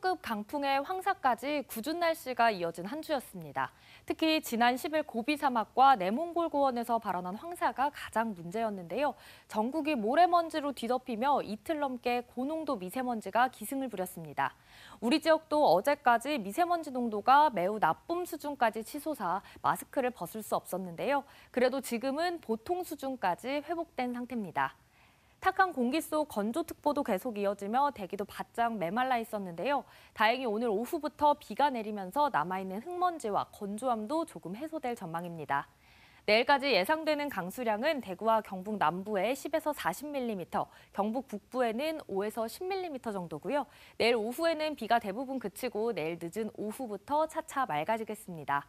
태풍급강풍의 황사까지 궂은 날씨가 이어진 한 주였습니다. 특히 지난 10일 고비 사막과 내몽골 고원에서 발원한 황사가 가장 문제였는데요. 전국이 모래먼지로 뒤덮이며 이틀 넘게 고농도 미세먼지가 기승을 부렸습니다. 우리 지역도 어제까지 미세먼지 농도가 매우 나쁨 수준까지 치솟아 마스크를 벗을 수 없었는데요. 그래도 지금은 보통 수준까지 회복된 상태입니다. 탁한 공기 속 건조특보도 계속 이어지며 대기도 바짝 메말라 있었는데요. 다행히 오늘 오후부터 비가 내리면서 남아있는 흙먼지와 건조함도 조금 해소될 전망입니다. 내일까지 예상되는 강수량은 대구와 경북 남부에 10에서 40mm, 경북 북부에는 5에서 10mm 정도고요. 내일 오후에는 비가 대부분 그치고 내일 늦은 오후부터 차차 맑아지겠습니다.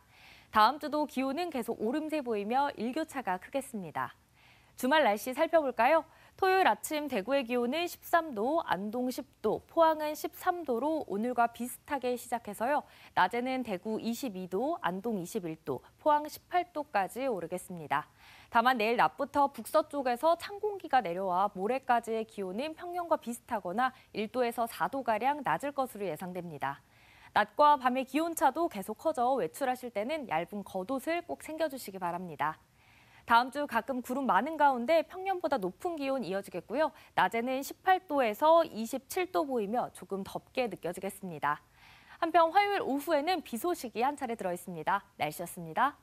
다음 주도 기온은 계속 오름세 보이며 일교차가 크겠습니다. 주말 날씨 살펴볼까요? 토요일 아침 대구의 기온은 13도, 안동 10도, 포항은 13도로 오늘과 비슷하게 시작해서요. 낮에는 대구 22도, 안동 21도, 포항 18도까지 오르겠습니다. 다만 내일 낮부터 북서쪽에서 찬 공기가 내려와 모레까지의 기온은 평년과 비슷하거나 1도에서 4도가량 낮을 것으로 예상됩니다. 낮과 밤의 기온차도 계속 커져 외출하실 때는 얇은 겉옷을 꼭 챙겨주시기 바랍니다. 다음 주 가끔 구름 많은 가운데 평년보다 높은 기온 이어지겠고요. 낮에는 18도에서 27도 보이며 조금 덥게 느껴지겠습니다. 한편 화요일 오후에는 비 소식이 한 차례 들어 있습니다. 날씨였습니다.